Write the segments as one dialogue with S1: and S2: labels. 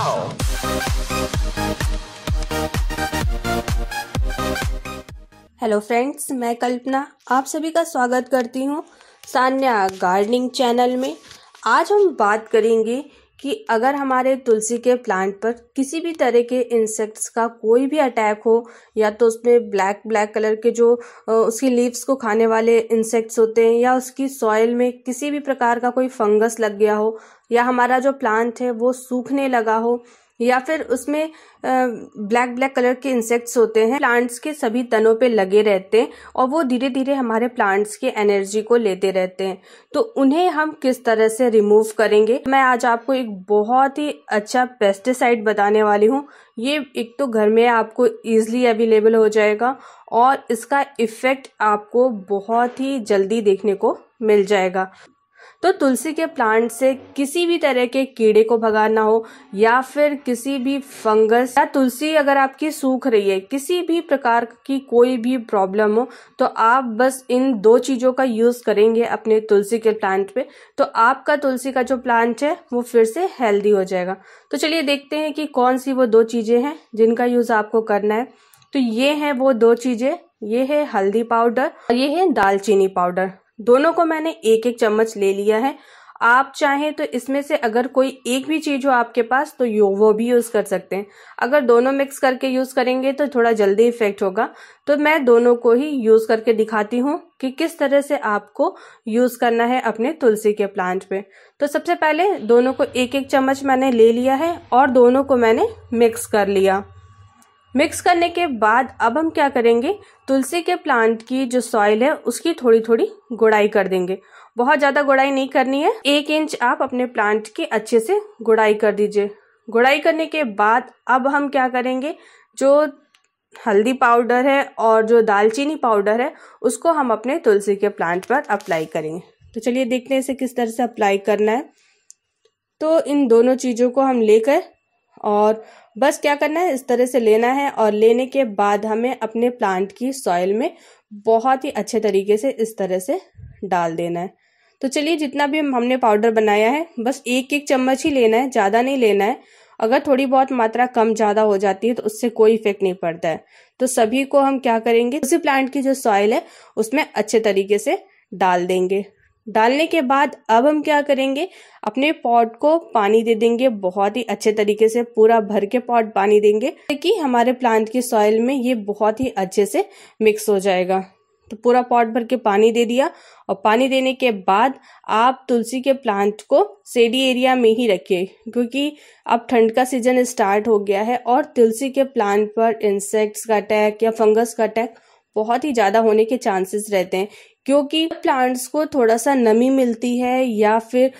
S1: now. Hello friends मैं कल्पना आप सभी का स्वागत करती हूँ सान्या गार्डनिंग चैनल में आज हम बात करेंगे कि अगर हमारे तुलसी के प्लांट पर किसी भी तरह के इंसेक्ट्स का कोई भी अटैक हो या तो उसमें ब्लैक ब्लैक कलर के जो उसकी लीव्स को खाने वाले इंसेक्ट्स होते हैं या उसकी सॉइल में किसी भी प्रकार का कोई फंगस लग गया हो या हमारा जो प्लांट है वो सूखने लगा हो या फिर उसमें ब्लैक ब्लैक कलर के इंसेक्ट्स होते हैं प्लांट्स के सभी तनों पे लगे रहते हैं और वो धीरे धीरे हमारे प्लांट्स के एनर्जी को लेते रहते हैं तो उन्हें हम किस तरह से रिमूव करेंगे मैं आज आपको एक बहुत ही अच्छा पेस्टिसाइड बताने वाली हूँ ये एक तो घर में आपको इजिली अवेलेबल हो जाएगा और इसका इफेक्ट आपको बहुत ही जल्दी देखने को मिल जाएगा तो तुलसी के प्लांट से किसी भी तरह के कीड़े को भगाना हो या फिर किसी भी फंगस या तुलसी अगर आपकी सूख रही है किसी भी प्रकार की कोई भी प्रॉब्लम हो तो आप बस इन दो चीज़ों का यूज़ करेंगे अपने तुलसी के प्लांट पे तो आपका तुलसी का जो प्लांट है वो फिर से हेल्दी हो जाएगा तो चलिए देखते हैं कि कौन सी वो दो चीज़ें हैं जिनका यूज़ आपको करना है तो ये है वो दो चीज़ें ये है हल्दी पाउडर और ये है दालचीनी पाउडर दोनों को मैंने एक एक चम्मच ले लिया है आप चाहें तो इसमें से अगर कोई एक भी चीज़ हो आपके पास तो यो वो भी यूज़ कर सकते हैं अगर दोनों मिक्स करके यूज़ करेंगे तो थोड़ा जल्दी इफेक्ट होगा तो मैं दोनों को ही यूज़ करके दिखाती हूँ कि किस तरह से आपको यूज़ करना है अपने तुलसी के प्लांट पे तो सबसे पहले दोनों को एक एक चम्मच मैंने ले लिया है और दोनों को मैंने मिक्स कर लिया मिक्स करने के बाद अब हम क्या करेंगे तुलसी के प्लांट की जो सॉइल है उसकी थोड़ी थोड़ी गुड़ाई कर देंगे बहुत ज़्यादा गुड़ाई नहीं करनी है एक इंच आप अपने प्लांट की अच्छे से गुड़ाई कर दीजिए गुड़ाई करने के बाद अब हम क्या करेंगे जो हल्दी पाउडर है और जो दालचीनी पाउडर है उसको हम अपने तुलसी के प्लांट पर अप्लाई करेंगे तो चलिए देखते हैं इसे किस तरह से अप्लाई करना है तो इन दोनों चीज़ों को हम लेकर और बस क्या करना है इस तरह से लेना है और लेने के बाद हमें अपने प्लांट की सॉइल में बहुत ही अच्छे तरीके से इस तरह से डाल देना है तो चलिए जितना भी हमने पाउडर बनाया है बस एक एक चम्मच ही लेना है ज़्यादा नहीं लेना है अगर थोड़ी बहुत मात्रा कम ज़्यादा हो जाती है तो उससे कोई इफेक्ट नहीं पड़ता है तो सभी को हम क्या करेंगे उसी प्लांट की जो सॉइल है उसमें अच्छे तरीके से डाल देंगे डालने के बाद अब हम क्या करेंगे अपने पॉट को पानी दे देंगे बहुत ही अच्छे तरीके से पूरा भर के पॉट पानी देंगे ताकि हमारे प्लांट की सॉइल में ये बहुत ही अच्छे से मिक्स हो जाएगा तो पूरा पॉट भर के पानी दे दिया और पानी देने के बाद आप तुलसी के प्लांट को सेडी एरिया में ही रखिए क्योंकि अब ठंड का सीजन स्टार्ट हो गया है और तुलसी के प्लांट पर इंसेक्ट्स का अटैक या फंगस का अटैक बहुत ही ज़्यादा होने के चांसेस रहते हैं क्योंकि प्लांट्स को थोड़ा सा नमी मिलती है या फिर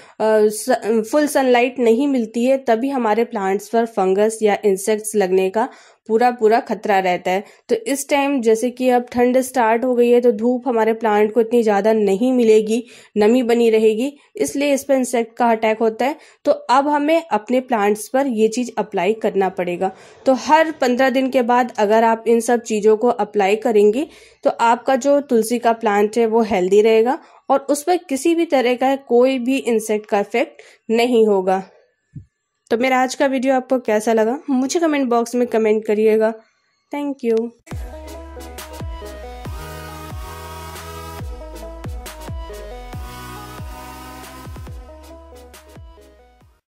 S1: फुल सनलाइट नहीं मिलती है तभी हमारे प्लांट्स पर फंगस या इंसेक्ट्स लगने का पूरा पूरा खतरा रहता है तो इस टाइम जैसे कि अब ठंड स्टार्ट हो गई है तो धूप हमारे प्लांट को इतनी ज़्यादा नहीं मिलेगी नमी बनी रहेगी इसलिए इस पर इंसेक्ट का अटैक होता है तो अब हमें अपने प्लांट्स पर ये चीज़ अप्लाई करना पड़ेगा तो हर पंद्रह दिन के बाद अगर आप इन सब चीज़ों को अप्लाई करेंगे तो आपका जो तुलसी का प्लांट है वो हेल्दी रहेगा और उस पर किसी भी तरह का कोई भी इंसेक्ट का इफेक्ट नहीं होगा तो मेरा आज का वीडियो आपको कैसा लगा मुझे कमेंट बॉक्स में कमेंट करिएगा थैंक यू